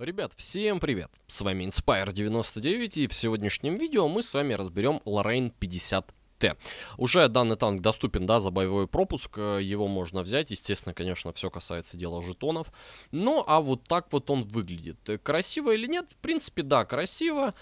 Ребят, всем привет! С вами Inspire99 и в сегодняшнем видео мы с вами разберем Lorraine 50 Т. Уже данный танк доступен, да, за боевой пропуск, э, его можно взять, естественно, конечно, все касается дела жетонов. Ну, а вот так вот он выглядит. Красиво или нет? В принципе, да, красиво.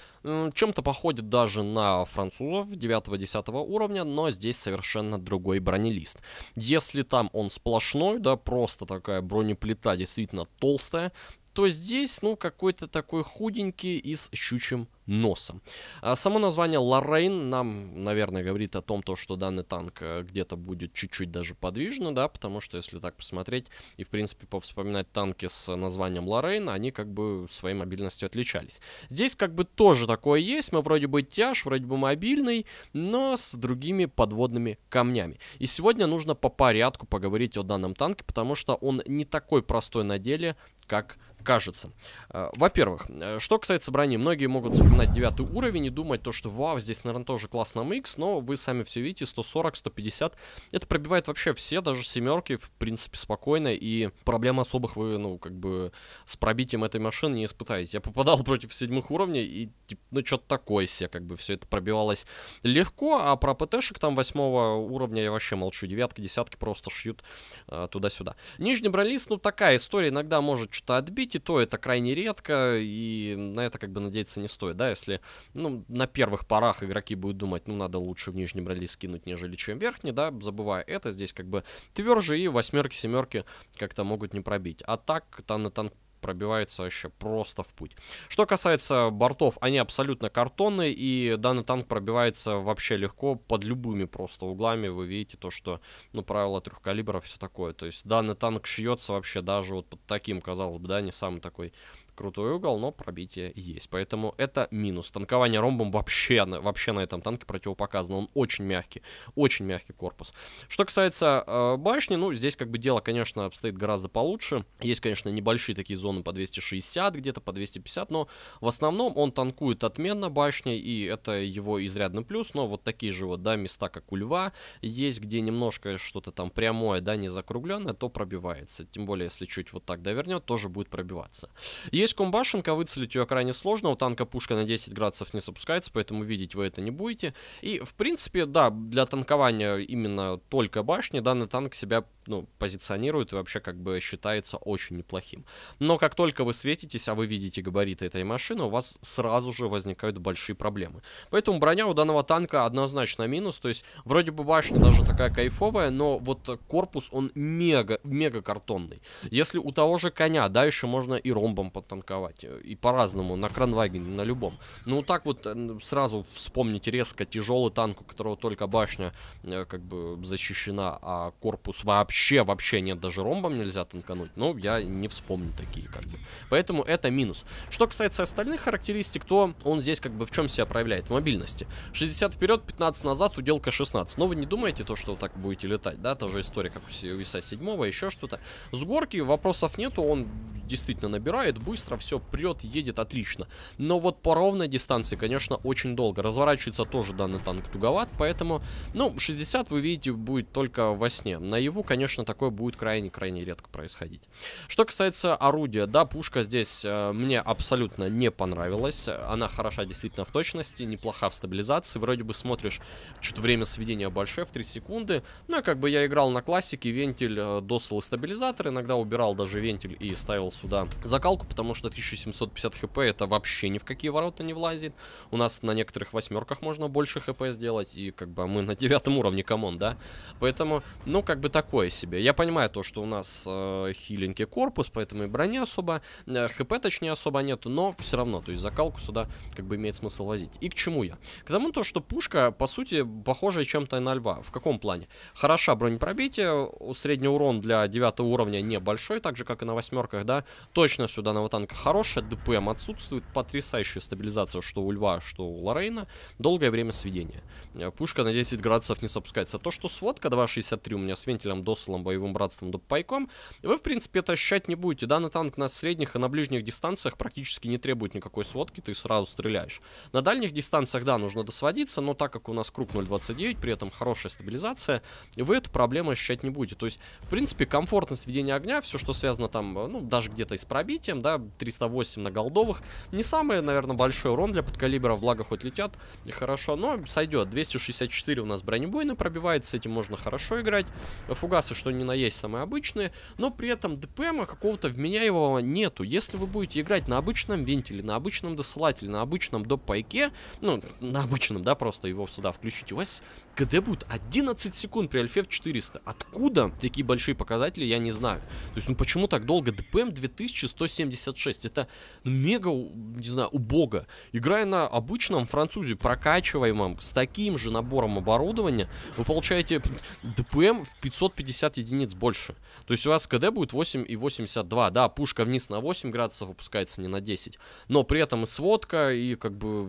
Чем-то походит даже на французов 9-10 уровня, но здесь совершенно другой бронелист. Если там он сплошной, да, просто такая бронеплита действительно толстая, то здесь, ну, какой-то такой худенький и с щучим носом. А само название Лоррейн нам, наверное, говорит о том, то, что данный танк э, где-то будет чуть-чуть даже подвижно, да, потому что если так посмотреть и, в принципе, повспоминать танки с названием Лоррейн, они как бы своей мобильностью отличались. Здесь как бы тоже такое есть, мы вроде бы тяж, вроде бы мобильный, но с другими подводными камнями. И сегодня нужно по порядку поговорить о данном танке, потому что он не такой простой на деле, как кажется. Э, во-первых, э, что касается брони, многие могут вспоминать 9 уровень и думать то, что вау, здесь, наверное, тоже классно микс, но вы сами все видите, 140, 150, это пробивает вообще все, даже семерки, в принципе, спокойно, и проблем особых вы, ну, как бы, с пробитием этой машины не испытаете. Я попадал против седьмых уровней, и, типа, ну, что-то такое все, как бы, все это пробивалось легко, а про ПТшек там восьмого уровня я вообще молчу, девятки, десятки просто шьют э, туда-сюда. Нижний бролист, ну, такая история, иногда может что-то отбить, и то это крайне редко, и на это как бы надеяться не стоит, да, если, ну, на первых порах игроки будут думать, ну, надо лучше в нижнем ралли скинуть, нежели чем верхний, да, забывая это, здесь как бы тверже и восьмерки, семерки как-то могут не пробить. А так, там на танк пробивается вообще просто в путь. Что касается бортов, они абсолютно картонные, и данный танк пробивается вообще легко под любыми просто углами. Вы видите то, что, ну, правила трех калибров, все такое. То есть данный танк шьется вообще даже вот под таким, казалось бы, да, не самый такой Крутой угол, но пробитие есть. Поэтому это минус. Танкование ромбом вообще, вообще на этом танке противопоказано. Он очень мягкий. Очень мягкий корпус. Что касается э, башни, ну, здесь как бы дело, конечно, обстоит гораздо получше. Есть, конечно, небольшие такие зоны по 260, где-то по 250, но в основном он танкует отменно башни, и это его изрядный плюс. Но вот такие же вот, да, места, как у льва, есть, где немножко что-то там прямое, да, не закругленное, то пробивается. Тем более, если чуть вот так довернет, тоже будет пробиваться. Есть Здесь башенка выцелить ее крайне сложно, у танка пушка на 10 градусов не запускается, поэтому видеть вы это не будете. И, в принципе, да, для танкования именно только башни данный танк себя ну, позиционирует и вообще как бы считается очень неплохим. Но как только вы светитесь, а вы видите габариты этой машины, у вас сразу же возникают большие проблемы. Поэтому броня у данного танка однозначно минус, то есть вроде бы башня даже такая кайфовая, но вот корпус он мега, мега картонный. Если у того же коня, да, еще можно и ромбом потом танковать. Э, и по-разному, на кранвагене, на любом. Ну, так вот э, сразу вспомнить резко тяжелый танк, у которого только башня э, как бы защищена, а корпус вообще, вообще нет, даже ромбом нельзя танкануть. Но ну, я не вспомню такие как бы. Поэтому это минус. Что касается остальных характеристик, то он здесь как бы в чем себя проявляет? В мобильности. 60 вперед, 15 назад, уделка 16. Но ну, вы не думаете то, что вы так будете летать, да? Та же история, как у веса 7 еще что-то. С горки вопросов нету, он действительно набирает быстро быстро, все прет, едет отлично. Но вот по ровной дистанции, конечно, очень долго. Разворачивается тоже данный танк туговат, поэтому, ну, 60 вы видите будет только во сне. На его, конечно, такое будет крайне-крайне редко происходить. Что касается орудия, да, пушка здесь э, мне абсолютно не понравилась. Она хороша действительно в точности, неплоха в стабилизации. Вроде бы смотришь, что-то время сведения большое, в 3 секунды. Ну, а как бы я играл на классике, вентиль, э, досл и стабилизатор. Иногда убирал даже вентиль и ставил сюда закалку, потому что что 1750 хп это вообще ни в какие ворота не влазит. У нас на некоторых восьмерках можно больше хп сделать, и как бы мы на девятом уровне, камон, да? Поэтому, ну, как бы такое себе. Я понимаю то, что у нас э, хиленький корпус, поэтому и брони особо, э, хп точнее особо нету, но все равно, то есть закалку сюда как бы имеет смысл возить. И к чему я? К тому то, что пушка, по сути, похожая чем-то на льва. В каком плане? Хороша бронепробитие, средний урон для девятого уровня небольшой, так же, как и на восьмерках, да? Точно сюда на вот танка хорошая, ДПМ отсутствует, потрясающая стабилизация, что у Льва, что у Лорейна, долгое время сведения. Э, пушка на 10 градусов не опускается. То, что сводка 2.63 у меня с вентилем, досолом, боевым братством, допайком, вы, в принципе, это ощущать не будете. Данный танк на средних и на ближних дистанциях практически не требует никакой сводки, ты сразу стреляешь. На дальних дистанциях, да, нужно досводиться, но так как у нас круг 0.29, при этом хорошая стабилизация, вы эту проблему ощущать не будете. То есть, в принципе, комфортно ведения огня, все, что связано там, э, ну, даже где-то и с пробитием, да, 308 на голдовых. Не самый, наверное, большой урон для подкалибера влага хоть летят, и хорошо, но сойдет. 264 у нас бронебойный пробивает, с этим можно хорошо играть. Фугасы, что ни на есть, самые обычные, но при этом ДПМа какого-то вменяемого нету. Если вы будете играть на обычном вентиле, на обычном досылателе, на обычном доп-пайке, ну, на обычном, да, просто его сюда включить, у вас КД будет 11 секунд при альфе в 400. Откуда такие большие показатели, я не знаю. То есть, ну почему так долго? ДПМ 2170 26. Это ну, мега, не знаю, убого. Играя на обычном французе, прокачиваемом, с таким же набором оборудования, вы получаете ДПМ в 550 единиц больше. То есть у вас КД будет 8,82. Да, пушка вниз на 8 градусов выпускается не на 10. Но при этом и сводка, и как бы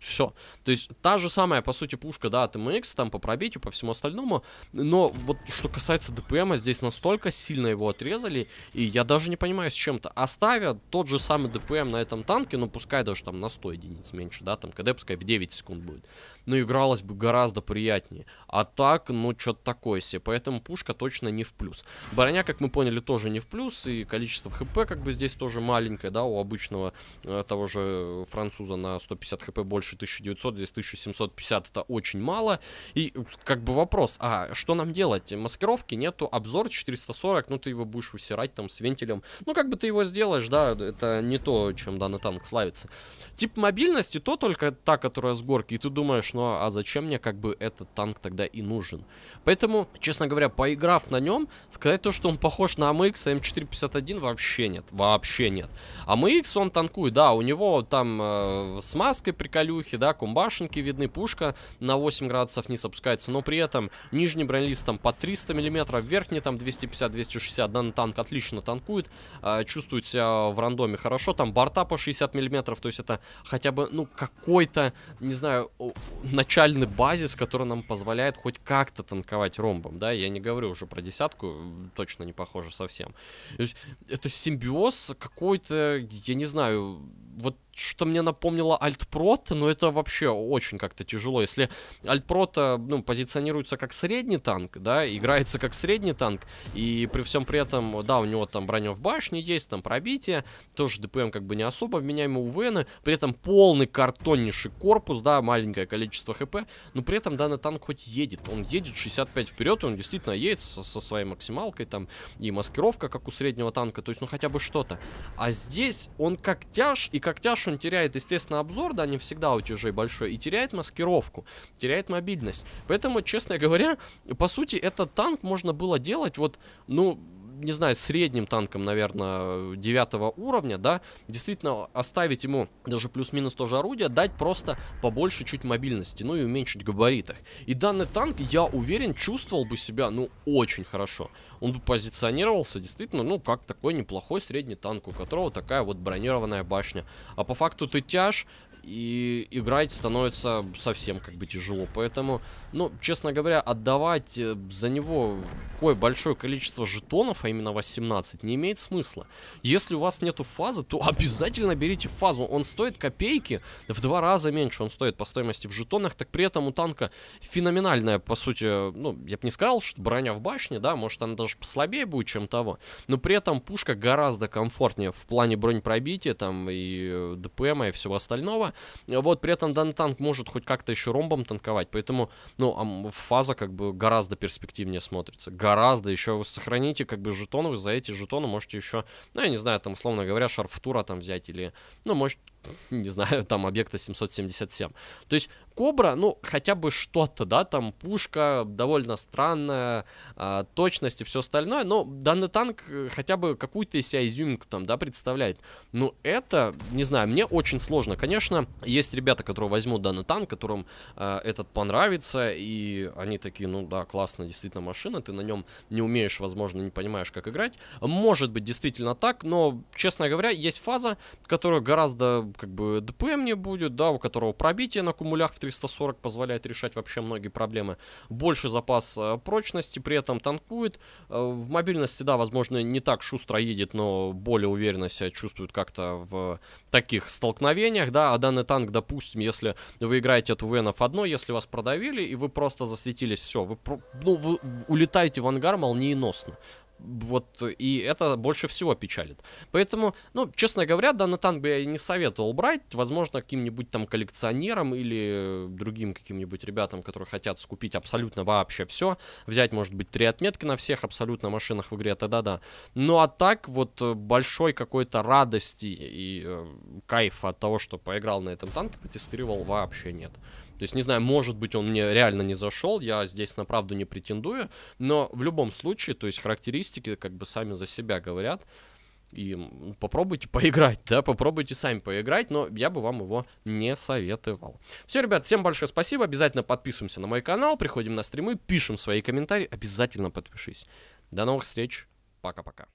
все. То есть та же самая, по сути, пушка, да, от МХ, там по пробитию, по всему остальному. Но вот что касается ДПМа, здесь настолько сильно его отрезали, и я даже не понимаю с чем-то. Оставят тот же самый ДПМ на этом танке, но ну, пускай даже там на 100 единиц меньше, да, там КД пускай в 9 секунд будет, но игралось бы гораздо приятнее. А так, ну что-то такое себе, поэтому пушка точно не в плюс. Броня, как мы поняли, тоже не в плюс, и количество хп как бы здесь тоже маленькое, да, у обычного э, того же француза на 150 хп больше 1900, здесь 1750, это очень мало. И как бы вопрос, а что нам делать? Маскировки нету, обзор 440, ну ты его будешь высирать там с вентилем, ну как бы ты его сделаешь, да, это не то, чем данный танк славится. Тип мобильности то только та, которая с горки, и ты думаешь, ну а зачем мне как бы этот танк тогда и нужен? Поэтому, честно говоря, поиграв на нем, сказать то, что он похож на АМХ, а М451 вообще нет, вообще нет. АМХ он танкует, да, у него там э, с маской приколюхи, да, кумбашенки видны, пушка на 8 градусов не опускается, но при этом нижний бронелист там по 300 мм, верхний там 250-260, данный танк отлично танкует, э, чувствует себя в рандоме. Хорошо, там борта по 60 миллиметров, то есть это хотя бы, ну, какой-то, не знаю, начальный базис, который нам позволяет хоть как-то танковать ромбом, да, я не говорю уже про десятку, точно не похоже совсем. То есть это симбиоз какой-то, я не знаю, вот что то мне напомнило Альтпрот, но это вообще очень как-то тяжело. Если Альтпрот э, ну, позиционируется как средний танк, да, играется как средний танк, и при всем при этом, да, у него там броня в башне есть, там пробитие, тоже ДПМ как бы не особо вменяемый у Вены, при этом полный картоннейший корпус, да, маленькое количество хп, но при этом данный танк хоть едет, он едет 65 вперед, он действительно едет со, со своей максималкой там, и маскировка, как у среднего танка, то есть, ну хотя бы что-то. А здесь он как тяж, и как тяж дальше он теряет, естественно, обзор, да, не всегда у тяжей большой, и теряет маскировку, теряет мобильность. Поэтому, честно говоря, по сути, этот танк можно было делать вот, ну, не знаю, средним танком, наверное, девятого уровня, да, действительно оставить ему даже плюс-минус тоже орудие, дать просто побольше чуть мобильности, ну и уменьшить габаритах. И данный танк, я уверен, чувствовал бы себя, ну, очень хорошо. Он бы позиционировался действительно, ну, как такой неплохой средний танк, у которого такая вот бронированная башня. А по факту ты тяж, и играть становится совсем как бы тяжело. Поэтому, ну, честно говоря, отдавать э, за него такое большое количество жетонов, а именно 18, не имеет смысла. Если у вас нету фазы, то обязательно берите фазу. Он стоит копейки, в два раза меньше он стоит по стоимости в жетонах, так при этом у танка феноменальная, по сути, ну, я бы не сказал, что броня в башне, да, может она даже послабее будет, чем того, но при этом пушка гораздо комфортнее в плане бронепробития там и э, ДПМа и всего остального, вот, при этом данный танк может хоть как-то еще ромбом танковать, поэтому, ну, фаза как бы гораздо перспективнее смотрится. Гораздо еще вы сохраните как бы жетоны, вы за эти жетоны можете еще, ну, я не знаю, там, условно говоря, шарфтура там взять или, ну, может, не знаю, там объекта 777. То есть Кобра, ну, хотя бы что-то, да, там пушка довольно странная, э, точность и все остальное, но данный танк э, хотя бы какую-то из себя изюминку там, да, представляет. Ну, это, не знаю, мне очень сложно. Конечно, есть ребята, которые возьмут данный танк, которым э, этот понравится, и они такие, ну да, классно, действительно машина, ты на нем не умеешь, возможно, не понимаешь, как играть. Может быть, действительно так, но, честно говоря, есть фаза, которая гораздо как бы ДПМ не будет, да, у которого пробитие на кумулях в 340 позволяет решать вообще многие проблемы. Больше запас э, прочности, при этом танкует. Э, в мобильности, да, возможно, не так шустро едет, но более уверенно себя чувствует как-то в таких столкновениях, да, а данный танк, допустим, если вы играете от УВНов одной, если вас продавили и вы просто засветились, все, вы, ну, вы улетаете в ангар молниеносно. Вот, и это больше всего печалит. Поэтому, ну, честно говоря, Донатан бы я не советовал брать. Возможно, каким-нибудь там коллекционерам или другим каким-нибудь ребятам, которые хотят скупить абсолютно вообще все. Взять, может быть, три отметки на всех абсолютно машинах в игре, тогда да. Ну, а так, вот, э, большой какой-то радости и э, кайфа от того, что поиграл на этом танке, потестировал, вообще нет. То есть, не знаю, может быть, он мне реально не зашел, я здесь на правду не претендую, но в любом случае, то есть, характеристики как бы сами за себя говорят, и попробуйте поиграть, да, попробуйте сами поиграть, но я бы вам его не советовал. Все, ребят, всем большое спасибо, обязательно подписываемся на мой канал, приходим на стримы, пишем свои комментарии, обязательно подпишись. До новых встреч, пока-пока.